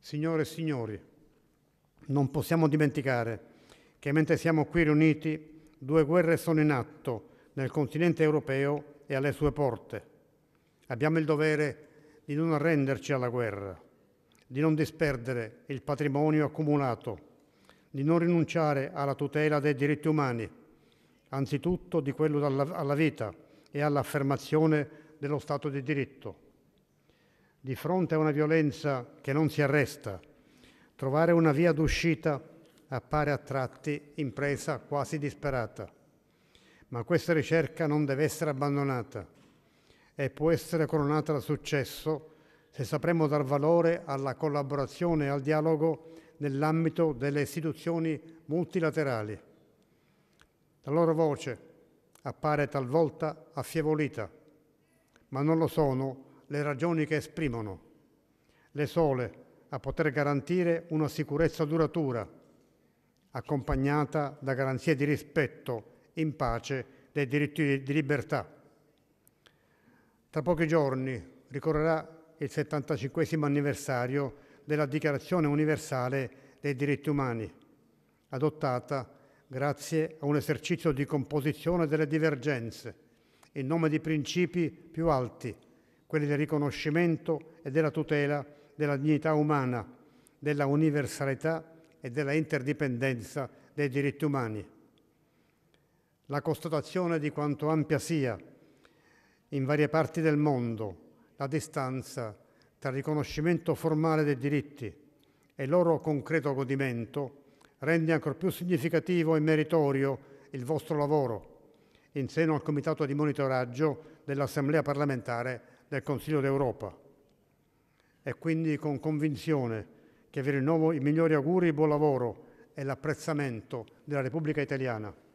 Signore e signori, non possiamo dimenticare che mentre siamo qui riuniti, due guerre sono in atto nel continente europeo e alle sue porte. Abbiamo il dovere di non arrenderci alla guerra, di non disperdere il patrimonio accumulato, di non rinunciare alla tutela dei diritti umani, anzitutto di quello alla vita e all'affermazione dello Stato di diritto. Di fronte a una violenza che non si arresta, trovare una via d'uscita appare a tratti impresa quasi disperata. Ma questa ricerca non deve essere abbandonata e può essere coronata da successo se sapremo dar valore alla collaborazione e al dialogo nell'ambito delle istituzioni multilaterali. La loro voce appare talvolta affievolita, ma non lo sono le ragioni che esprimono, le sole a poter garantire una sicurezza duratura, accompagnata da garanzie di rispetto in pace dei diritti di libertà. Tra pochi giorni ricorrerà il 75 anniversario della Dichiarazione universale dei diritti umani, adottata grazie a un esercizio di composizione delle divergenze in nome di principi più alti quelli del riconoscimento e della tutela della dignità umana, della universalità e della interdipendenza dei diritti umani. La constatazione di quanto ampia sia, in varie parti del mondo, la distanza tra il riconoscimento formale dei diritti e il loro concreto godimento rende ancora più significativo e meritorio il vostro lavoro in seno al Comitato di monitoraggio dell'Assemblea parlamentare del Consiglio d'Europa. È quindi con convinzione che vi rinnovo i migliori auguri, buon lavoro e l'apprezzamento della Repubblica Italiana.